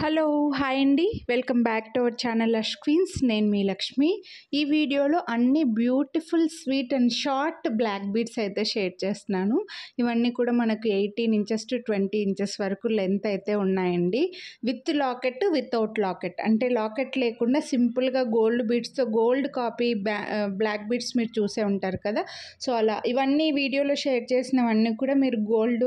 hello hi అండి welcome back to our channel lush queens నేను మీ లక్ష్మి ఈ వీడియోలో అన్ని beautiful sweet and short black beads అయితే షేర్ చేస్తున్నాను ఇవన్నీ కూడా మనకు eighteen inches to twenty inches వరకు లెంత్ అయితే ఉన్నాయండి విత్ లాకెట్ వితౌట్ లాకెట్ అంటే లాకెట్ లేకుండా సింపుల్గా గోల్డ్ బీడ్స్తో గోల్డ్ కాపీ బ్లాక్ బీడ్స్ మీరు చూసే ఉంటారు కదా సో అలా ఇవన్నీ వీడియోలో షేర్ చేసినవన్నీ కూడా మీరు గోల్డ్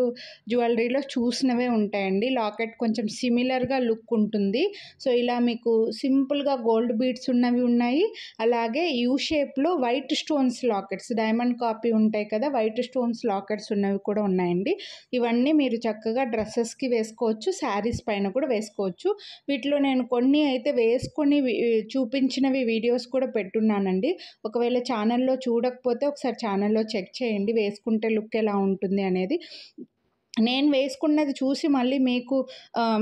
జ్యువెలరీలో చూసినవే ఉంటాయండి లాకెట్ కొంచెం సిమిలర్గా లుక్ ఉంటుంది సో ఇలా మీకు సింపుల్గా గోల్డ్ బీడ్స్ ఉన్నవి ఉన్నాయి అలాగే యూ షేప్లో white stones lockets diamond copy ఉంటాయి కదా వైట్ స్టోన్స్ లాకెట్స్ ఉన్నవి కూడా ఉన్నాయండి ఇవన్నీ మీరు చక్కగా డ్రెస్సెస్కి వేసుకోవచ్చు శారీస్ పైన కూడా వేసుకోవచ్చు వీటిలో నేను కొన్ని అయితే వేసుకొని చూపించినవి వీడియోస్ కూడా పెట్టున్నానండి ఒకవేళ ఛానల్లో చూడకపోతే ఒకసారి ఛానల్లో చెక్ చేయండి వేసుకుంటే లుక్ ఎలా ఉంటుంది అనేది నేను వేసుకున్నది చూసి మళ్ళీ మీకు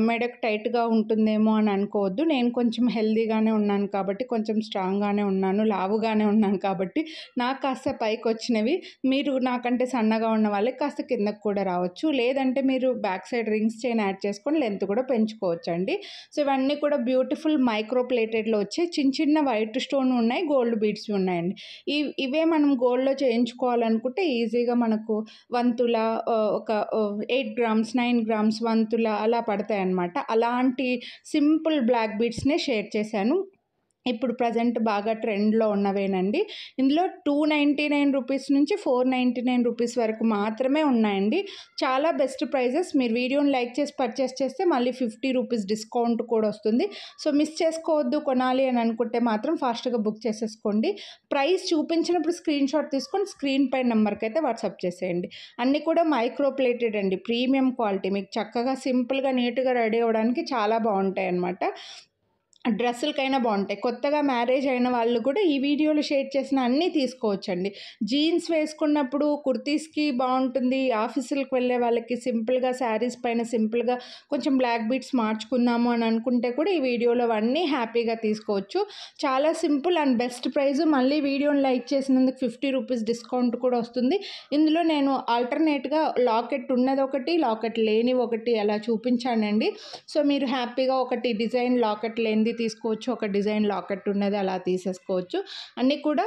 మెడకు టైట్గా ఉంటుందేమో అని అనుకోవద్దు నేను కొంచెం హెల్దీగానే ఉన్నాను కాబట్టి కొంచెం స్ట్రాంగ్గానే ఉన్నాను లావుగానే ఉన్నాను కాబట్టి నాకు కాస్త పైకి వచ్చినవి మీరు నాకంటే సన్నగా ఉన్న వాళ్ళకి కాస్త కిందకు కూడా రావచ్చు లేదంటే మీరు back side rings chain add చేసుకొని లెంత్ కూడా పెంచుకోవచ్చు అండి సో ఇవన్నీ కూడా బ్యూటిఫుల్ మైక్రో ప్లేటెడ్లో వచ్చే చిన్న చిన్న వైట్ స్టోన్ ఉన్నాయి గోల్డ్ బీడ్స్ ఉన్నాయండి ఈ ఇవే మనం గోల్డ్లో చేయించుకోవాలనుకుంటే ఈజీగా మనకు వంతుల ఒక ఎయిట్ గ్రామ్స్ నైన్ గ్రామ్స్ వంతుల అలా పడతాయి అన్నమాట అలాంటి సింపుల్ బ్లాక్ బీడ్స్నే షేర్ చేశాను ఇప్పుడు ప్రజెంట్ బాగా ట్రెండ్లో ఉన్నవేనండి ఇందులో టూ నైంటీ నైన్ రూపీస్ నుంచి ఫోర్ నైంటీ నైన్ రూపీస్ వరకు మాత్రమే ఉన్నాయండి చాలా బెస్ట్ ప్రైజెస్ మీరు వీడియోని లైక్ చేసి పర్చేస్ చేస్తే మళ్ళీ ఫిఫ్టీ రూపీస్ డిస్కౌంట్ కూడా వస్తుంది సో మిస్ చేసుకోవద్దు కొనాలి అని అనుకుంటే మాత్రం ఫాస్ట్గా బుక్ చేసేసుకోండి ప్రైస్ చూపించినప్పుడు స్క్రీన్ షాట్ తీసుకొని స్క్రీన్ పై నెంబర్కి అయితే వాట్సాప్ చేసేయండి అన్నీ కూడా మైక్రో ప్లేటెడ్ అండి ప్రీమియం క్వాలిటీ మీకు చక్కగా సింపుల్గా నీట్గా రెడీ అవ్వడానికి చాలా బాగుంటాయి అన్నమాట డ్రెస్సులకైనా బాగుంటాయి కొత్తగా మ్యారేజ్ అయిన వాళ్ళు కూడా ఈ వీడియోలు షేర్ చేసిన అన్నీ తీసుకోవచ్చండి జీన్స్ వేసుకున్నప్పుడు కుర్తీస్కి బాగుంటుంది ఆఫీసులకు వెళ్ళే వాళ్ళకి సింపుల్గా శారీస్ పైన సింపుల్గా కొంచెం బ్లాక్ బీట్స్ మార్చుకుందాము అని అనుకుంటే కూడా ఈ వీడియోలో అన్నీ హ్యాపీగా తీసుకోవచ్చు చాలా సింపుల్ అండ్ బెస్ట్ ప్రైజ్ మళ్ళీ వీడియోని లైక్ చేసినందుకు ఫిఫ్టీ రూపీస్ డిస్కౌంట్ కూడా వస్తుంది ఇందులో నేను ఆల్టర్నేట్గా లాకెట్ ఉన్నది ఒకటి లాకెట్ లేని ఒకటి అలా చూపించానండి సో మీరు హ్యాపీగా ఒకటి డిజైన్ లాకెట్ లేనిది తీసుకోవచ్చు ఒక డిజైన్ లాకెట్ ఉన్నది అలా తీసేసుకోవచ్చు అన్నీ కూడా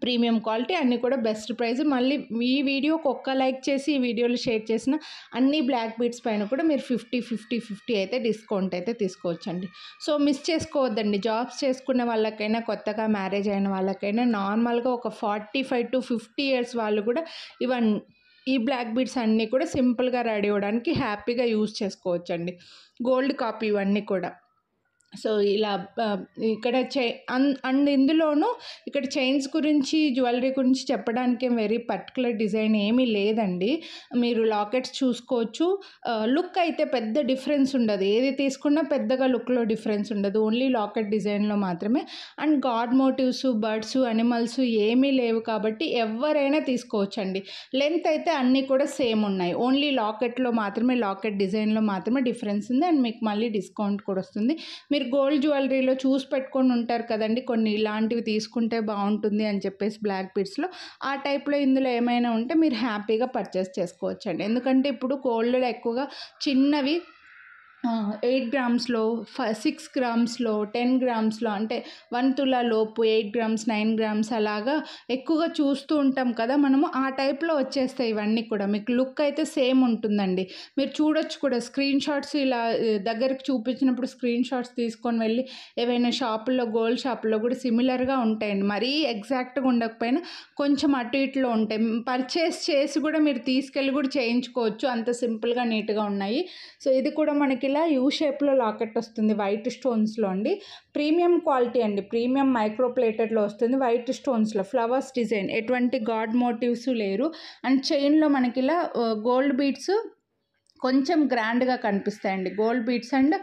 ప్రీమియం క్వాలిటీ అన్నీ కూడా బెస్ట్ ప్రైస్ మళ్ళీ ఈ వీడియోకి ఒక్క లైక్ చేసి ఈ వీడియోలు షేర్ చేసిన అన్ని బ్లాక్ బీట్స్ పైన కూడా మీరు ఫిఫ్టీ ఫిఫ్టీ ఫిఫ్టీ అయితే డిస్కౌంట్ అయితే తీసుకోవచ్చండి సో మిస్ చేసుకోవద్దండి జాబ్స్ చేసుకున్న వాళ్ళకైనా కొత్తగా మ్యారేజ్ అయిన వాళ్ళకైనా నార్మల్గా ఒక forty five to fifty years వాళ్ళు కూడా ఇవన్ ఈ బ్లాక్ బీడ్స్ అన్నీ కూడా సింపుల్గా రెడీ అవ్వడానికి హ్యాపీగా యూజ్ చేసుకోవచ్చండి గోల్డ్ కాపీ ఇవన్నీ కూడా సో ఇలా ఇక్కడ చై అండ్ ఇందులోనూ ఇక్కడ చైన్స్ గురించి జ్యువెలరీ గురించి చెప్పడానికి వెరీ పర్టికులర్ డిజైన్ ఏమీ లేదండి మీరు లాకెట్స్ చూసుకోవచ్చు లుక్ అయితే పెద్ద డిఫరెన్స్ ఉండదు ఏది తీసుకున్నా పెద్దగా లుక్లో డిఫరెన్స్ ఉండదు ఓన్లీ లాకెట్ డిజైన్లో మాత్రమే and god motifs birds animals ఏమీ లేవు కాబట్టి ఎవరైనా తీసుకోవచ్చండి లెంత్ అయితే అన్నీ కూడా సేమ్ ఉన్నాయి ఓన్లీ లాకెట్లో మాత్రమే లాకెట్ డిజైన్లో మాత్రమే డిఫరెన్స్ ఉంది అండ్ మీకు మళ్ళీ డిస్కౌంట్ కూడా వస్తుంది మీరు గోల్డ్ జ్యువెలరీలో చూసి పెట్టుకొని ఉంటారు కదండి కొన్ని ఇలాంటివి తీసుకుంటే బాగుంటుంది అని చెప్పేసి బ్లాక్ బిట్స్లో ఆ టైప్లో ఇందులో ఏమైనా ఉంటే మీరు హ్యాపీగా పర్చేస్ చేసుకోవచ్చండి ఎందుకంటే ఇప్పుడు గోల్డ్లో ఎక్కువగా చిన్నవి ఎయిట్ గ్రామ్స్లో ఫ సిక్స్ గ్రామ్స్లో టెన్ గ్రామ్స్లో అంటే వన్ తులా లోపు ఎయిట్ గ్రామ్స్ నైన్ గ్రామ్స్ అలాగా ఎక్కువగా చూస్తూ ఉంటాం కదా మనము ఆ టైప్లో వచ్చేస్తాయి ఇవన్నీ కూడా మీకు లుక్ అయితే సేమ్ ఉంటుందండి మీరు చూడొచ్చు కూడా స్క్రీన్ షాట్స్ ఇలా దగ్గరికి చూపించినప్పుడు స్క్రీన్ షాట్స్ తీసుకొని వెళ్ళి ఏవైనా షాపుల్లో గోల్డ్ షాపుల్లో కూడా సిమిలర్గా ఉంటాయండి మరీ ఎగ్జాక్ట్గా ఉండకపోయినా కొంచెం అటు ఇట్లో ఉంటాయి పర్చేస్ చేసి కూడా మీరు తీసుకెళ్ళి కూడా చేయించుకోవచ్చు అంత సింపుల్గా నీట్గా ఉన్నాయి సో ఇది కూడా మనకి ఇలా యూ షేప్లో లాకెట్ వస్తుంది వైట్ స్టోన్స్లో అండి ప్రీమియం క్వాలిటీ అండి ప్రీమియం మైక్రో ప్లేటెడ్లో వస్తుంది వైట్ స్టోన్స్లో ఫ్లవర్స్ డిజైన్ ఎటువంటి గాడ్ మోటివ్స్ లేరు అండ్ చైన్లో మనకి ఇలా గోల్డ్ uh, బీడ్స్ కొంచెం గ్రాండ్గా కనిపిస్తాయండి gold beads and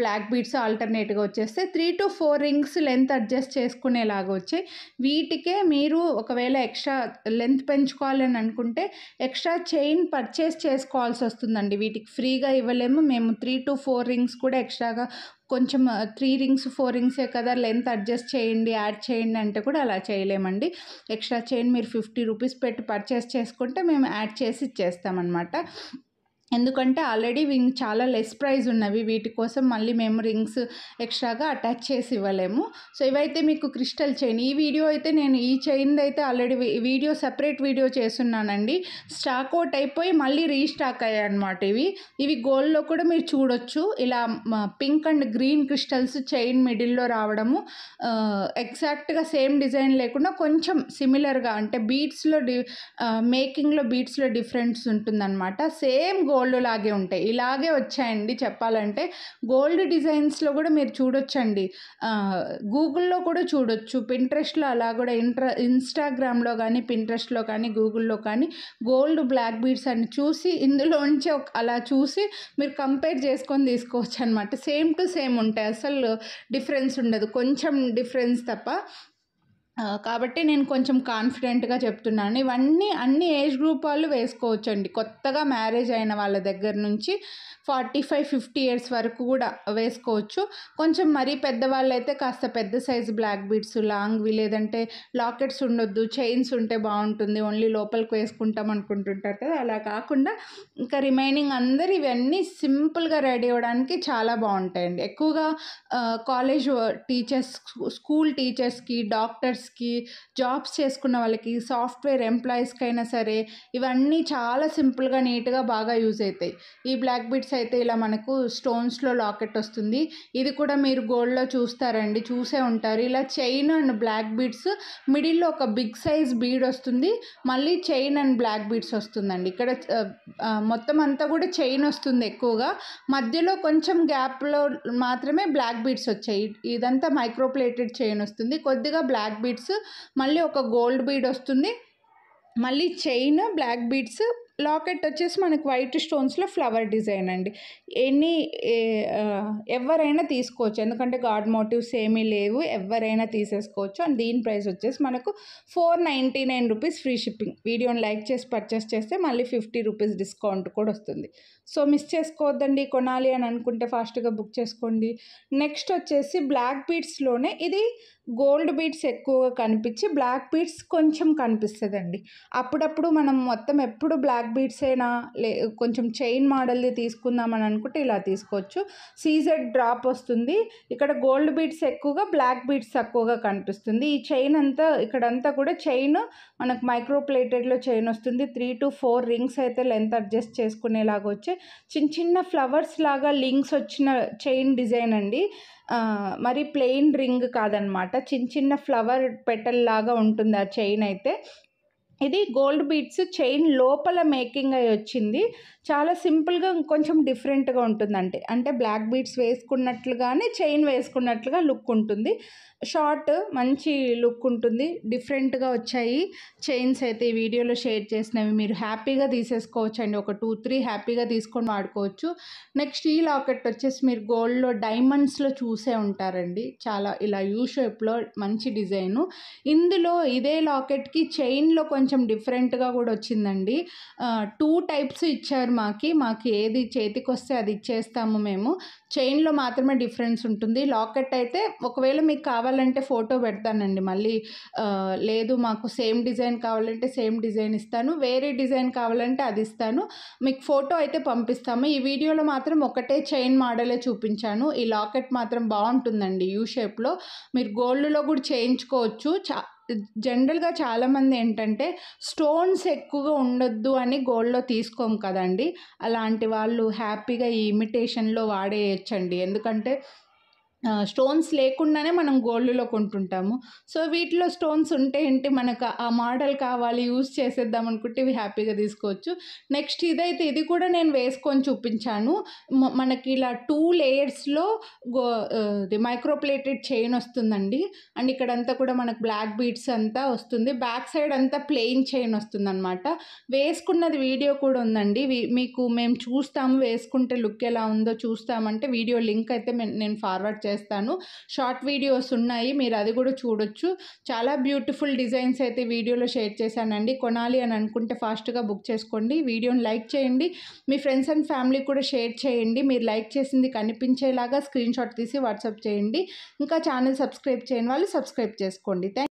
black beads ఆల్టర్నేట్గా వచ్చేస్తే three to four rings length adjust చేసుకునేలాగా వచ్చాయి వీటికే మీరు ఒకవేళ ఎక్స్ట్రా లెంత్ పెంచుకోవాలని అనుకుంటే ఎక్స్ట్రా చైన్ పర్చేస్ చేసుకోవాల్సి వస్తుందండి వీటికి ఫ్రీగా ఇవ్వలేము మేము త్రీ టు ఫోర్ రింగ్స్ కూడా ఎక్స్ట్రాగా కొంచెం త్రీ రింగ్స్ ఫోర్ రింగ్సే కదా లెంత్ అడ్జస్ట్ చేయండి యాడ్ చేయండి అంటే కూడా అలా చేయలేమండి ఎక్స్ట్రా చైన్ మీరు ఫిఫ్టీ రూపీస్ పెట్టి పర్చేస్ చేసుకుంటే మేము యాడ్ చేసి ఇచ్చేస్తామన్నమాట ఎందుకంటే ఆల్రెడీ వింగ్ చాలా లెస్ ప్రైజ్ ఉన్నవి వీటి కోసం మళ్ళీ మేము రింగ్స్ ఎక్స్ట్రాగా అటాచ్ చేసి ఇవ్వలేము సో ఇవైతే మీకు క్రిస్టల్ చైన్ ఈ వీడియో అయితే నేను ఈ చైన్ అయితే ఆల్రెడీ వీడియో సెపరేట్ వీడియో చేస్తున్నానండి స్టాక్ అవుట్ అయిపోయి మళ్ళీ రీస్టాక్ అయ్యాయి అనమాట ఇవి ఇవి గోల్డ్లో కూడా మీరు చూడొచ్చు ఇలా pink and green crystals chain మిడిల్లో రావడము ఎగ్జాక్ట్గా సేమ్ డిజైన్ లేకుండా కొంచెం సిమిలర్గా అంటే బీట్స్లో డి మేకింగ్లో బీట్స్లో డిఫరెన్స్ ఉంటుందన్నమాట సేమ్ గోల్డ్ గోల్డ్ లాగే ఉంటాయి ఇలాగే వచ్చాయండి చెప్పాలంటే గోల్డ్ డిజైన్స్లో కూడా మీరు చూడొచ్చండి గూగుల్లో కూడా చూడొచ్చు పింట్రెస్ట్లో అలా కూడా ఇంట్రా ఇన్స్టాగ్రామ్లో కానీ పింట్రెస్ట్లో కానీ గూగుల్లో కానీ గోల్డ్ బ్లాక్ బీడ్స్ అని చూసి ఇందులోంచి అలా చూసి మీరు కంపేర్ చేసుకొని తీసుకోవచ్చు అనమాట సేమ్ టు సేమ్ ఉంటాయి అసలు డిఫరెన్స్ ఉండదు కొంచెం డిఫరెన్స్ తప్ప కాబట్టి నేను కొంచెం కాన్ఫిడెంట్గా చెప్తున్నాను ఇవన్నీ అన్ని ఏజ్ గ్రూప్ వాళ్ళు వేసుకోవచ్చు అండి కొత్తగా మ్యారేజ్ అయిన వాళ్ళ దగ్గర నుంచి ఫార్టీ ఫైవ్ ఫిఫ్టీ ఇయర్స్ వరకు కూడా వేసుకోవచ్చు కొంచెం మరీ పెద్దవాళ్ళు అయితే కాస్త పెద్ద సైజు బ్లాక్ బీడ్స్ లాంగ్వి లేదంటే లాకెట్స్ ఉండొద్దు చైన్స్ ఉంటే బాగుంటుంది ఓన్లీ లోపలికి వేసుకుంటాం అనుకుంటుంటారు కదా అలా కాకుండా ఇంకా రిమైనింగ్ అందరు ఇవన్నీ సింపుల్గా రెడీ అవ్వడానికి చాలా బాగుంటాయండి ఎక్కువగా కాలేజ్ టీచర్స్ స్కూల్ టీచర్స్కి డాక్టర్స్ ఇంజనీర్స్కి జాబ్స్ చేసుకున్న వాళ్ళకి సాఫ్ట్వేర్ ఎంప్లాయీస్కి అయినా సరే ఇవన్నీ చాలా సింపుల్గా నీట్గా బాగా యూజ్ అవుతాయి ఈ బ్లాక్ బీట్స్ అయితే ఇలా మనకు స్టోన్స్లో లాకెట్ వస్తుంది ఇది కూడా మీరు గోల్డ్లో చూస్తారండి చూసే ఉంటారు ఇలా చైన్ అండ్ బ్లాక్ బీడ్స్ మిడిల్లో ఒక బిగ్ సైజ్ బీడ్ వస్తుంది మళ్ళీ చైన్ అండ్ బ్లాక్ బీడ్స్ వస్తుందండి ఇక్కడ మొత్తం అంతా కూడా చైన్ వస్తుంది ఎక్కువగా మధ్యలో కొంచెం గ్యాప్లో మాత్రమే బ్లాక్ బీడ్స్ వచ్చాయి ఇదంతా మైక్రోప్లేటెడ్ చైన్ వస్తుంది కొద్దిగా బ్లాక్ బీడ్స్ బీడ్స్ మళ్ళీ ఒక గోల్డ్ బీడ్ వస్తుంది మళ్ళీ చైన్ బ్లాక్ బీడ్స్ లాకెట్ వచ్చేసి మనకు వైట్ స్టోన్స్లో ఫ్లవర్ డిజైన్ అండి ఎనీ ఎవరైనా తీసుకోవచ్చు ఎందుకంటే గాడ్ మోటివ్స్ ఏమీ లేవు ఎవరైనా తీసేసుకోవచ్చు అండ్ దీని ప్రైస్ వచ్చేసి మనకు four ninety nine rupees free shipping వీడియోని లైక్ చేసి పర్చేస్ చేస్తే మళ్ళీ ఫిఫ్టీ రూపీస్ డిస్కౌంట్ కూడా వస్తుంది సో మిస్ చేసుకోవద్దండి కొనాలి అని అనుకుంటే ఫాస్ట్గా బుక్ చేసుకోండి నెక్స్ట్ వచ్చేసి బ్లాక్ బీట్స్లోనే ఇది గోల్డ్ బీట్స్ ఎక్కువగా కనిపించి బ్లాక్ బీట్స్ కొంచెం కనిపిస్తుందండి అప్పుడప్పుడు మనం మొత్తం ఎప్పుడు బ్లాక్ బీట్స్ అయినా లే కొంచెం చైన్ మోడల్ది తీసుకుందామని అనుకుంటే ఇలా తీసుకోవచ్చు సీజెడ్ డ్రాప్ వస్తుంది ఇక్కడ గోల్డ్ బీట్స్ ఎక్కువగా బ్లాక్ బీట్స్ తక్కువగా కనిపిస్తుంది ఈ చైన్ అంతా ఇక్కడంతా కూడా చైన్ మనకు మైక్రో ప్లేటెడ్లో చైన్ వస్తుంది త్రీ టు ఫోర్ రింగ్స్ అయితే లెంత్ అడ్జస్ట్ చేసుకునేలాగా వచ్చి చిన్న చిన్న ఫ్లవర్స్ లాగా లింక్స్ వచ్చిన చైన్ డిజైన్ అండి మరి ప్లెయిన్ రింగ్ కాదనమాట చిన్న చిన్న ఫ్లవర్ పెటల్ లాగా ఉంటుంది ఆ చైన్ అయితే ఇది గోల్డ్ బీట్స్ చైన్ లోపల మేకింగ్ అయి వచ్చింది చాలా సింపుల్గా కొంచెం డిఫరెంట్గా ఉంటుందంటే అంటే బ్లాక్ బీట్స్ వేసుకున్నట్లుగానే చైన్ వేసుకున్నట్లుగా లుక్ ఉంటుంది షార్ట్ మంచి లుక్ ఉంటుంది డిఫరెంట్గా వచ్చాయి చైన్స్ అయితే ఈ వీడియోలో షేర్ చేసినవి మీరు హ్యాపీగా తీసేసుకోవచ్చు అండి ఒక టూ త్రీ హ్యాపీగా తీసుకొని వాడుకోవచ్చు నెక్స్ట్ ఈ లాకెట్ వచ్చేసి మీరు గోల్డ్లో డైమండ్స్లో చూసే ఉంటారండి చాలా ఇలా యూ షేప్లో మంచి డిజైను ఇందులో ఇదే లాకెట్కి చైన్లో కొంచెం కొంచెం డిఫరెంట్గా కూడా వచ్చిందండి టూ టైప్స్ ఇచ్చారు మాకి మాకు ఏది చేతికి వస్తే అది ఇచ్చేస్తాము మేము చైన్లో మాత్రమే డిఫరెన్స్ ఉంటుంది లాకెట్ అయితే ఒకవేళ మీకు కావాలంటే ఫోటో పెడతానండి మళ్ళీ లేదు మాకు సేమ్ డిజైన్ కావాలంటే సేమ్ డిజైన్ ఇస్తాను వేరే డిజైన్ కావాలంటే అది ఇస్తాను మీకు ఫోటో అయితే పంపిస్తాము ఈ వీడియోలో మాత్రం ఒకటే చైన్ మోడలే చూపించాను ఈ లాకెట్ మాత్రం బాగుంటుందండి యూ షేప్లో మీరు గోల్డ్లో కూడా చేయించుకోవచ్చు చా జనరల్గా చాలామంది ఏంటంటే స్టోన్స్ ఎక్కువగా ఉండొద్దు అని గోల్డ్లో తీసుకోం కదండి అలాంటి వాళ్ళు హ్యాపీగా ఈ ఇమిటేషన్లో వాడేయచ్చండి ఎందుకంటే స్టోన్స్ లేకుండానే మనం గోల్డ్లో కొంటుంటాము సో వీటిలో స్టోన్స్ ఉంటే ఏంటి మనకు ఆ మోడల్ కావాలి యూస్ చేసేద్దాం అనుకుంటే ఇవి హ్యాపీగా తీసుకోవచ్చు నెక్స్ట్ ఇదైతే ఇది కూడా నేను వేసుకొని చూపించాను మనకి ఇలా టూ లేయర్స్లో గో మైక్రోప్లేటెడ్ చైన్ వస్తుందండి అండ్ ఇక్కడంతా కూడా మనకు బ్లాక్ బీట్స్ అంతా వస్తుంది బ్యాక్ సైడ్ అంతా ప్లెయిన్ చైన్ వస్తుంది అనమాట వేసుకున్నది వీడియో కూడా ఉందండి మీకు మేము చూస్తాము వేసుకుంటే లుక్ ఎలా ఉందో చూస్తామంటే వీడియో లింక్ అయితే నేను ఫార్వర్డ్ చేస్తాను చేస్తాను షార్ట్ వీడియోస్ ఉన్నాయి మీరు అది కూడా చూడొచ్చు చాలా బ్యూటిఫుల్ డిజైన్స్ అయితే వీడియోలో షేర్ చేశానండి కొనాలి అని అనుకుంటే ఫాస్ట్గా బుక్ చేసుకోండి వీడియోని లైక్ చేయండి మీ ఫ్రెండ్స్ అండ్ ఫ్యామిలీ కూడా షేర్ చేయండి మీరు లైక్ చేసింది కనిపించేలాగా స్క్రీన్ షాట్ తీసి వాట్సాప్ చేయండి ఇంకా ఛానల్ సబ్స్క్రైబ్ చేయని వాళ్ళు సబ్స్క్రైబ్ చేసుకోండి థ్యాంక్